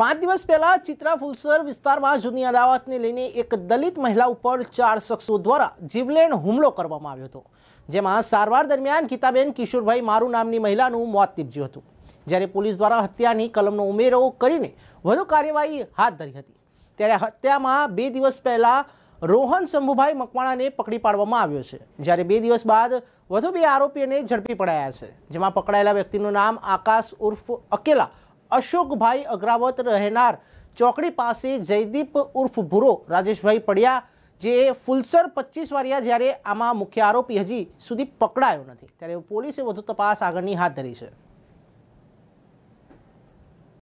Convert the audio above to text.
પાંચ દિવસ પહેલા ચિત્રા ફુલસર વિસ્તારમાં જૂની અદાવતને લઈને એક દલિત મહિલા ઉપર ચાર શખ્સો દ્વારા જીવલેણ હુમલો કરવામાં આવ્યો હતો જેમાં સારવાર દરમિયાન ગીતાબેન કિશોરભાઈ મારું નામની મહિલાનું મોત નીપજ્યું હતું જ્યારે પોલીસ દ્વારા હત્યાની કલમનો ઉમેરો કરીને વધુ કાર્યવાહી હાથ ધરી હતી ત્યારે હત્યામાં બે દિવસ પહેલાં રોહન શંભુભાઈ મકવાણાને પકડી પાડવામાં આવ્યો છે જ્યારે બે દિવસ બાદ વધુ બે આરોપીઓને ઝડપી પડાયા છે જેમાં પકડાયેલા વ્યક્તિનું નામ આકાશ ઉર્ફ અકેલા અશોકભાઈ અગ્રાવત રહેનાર ચોકડી પાસે જયદીપ ઉર્ફ ભૂરો રાજેશભાઈ પડ્યા જે ફુલસર પચીસ વારિયા જ્યારે આમાં મુખ્ય આરોપી હજી સુધી પકડાયો નથી ત્યારે પોલીસે વધુ તપાસ આગળની હાથ ધરી છે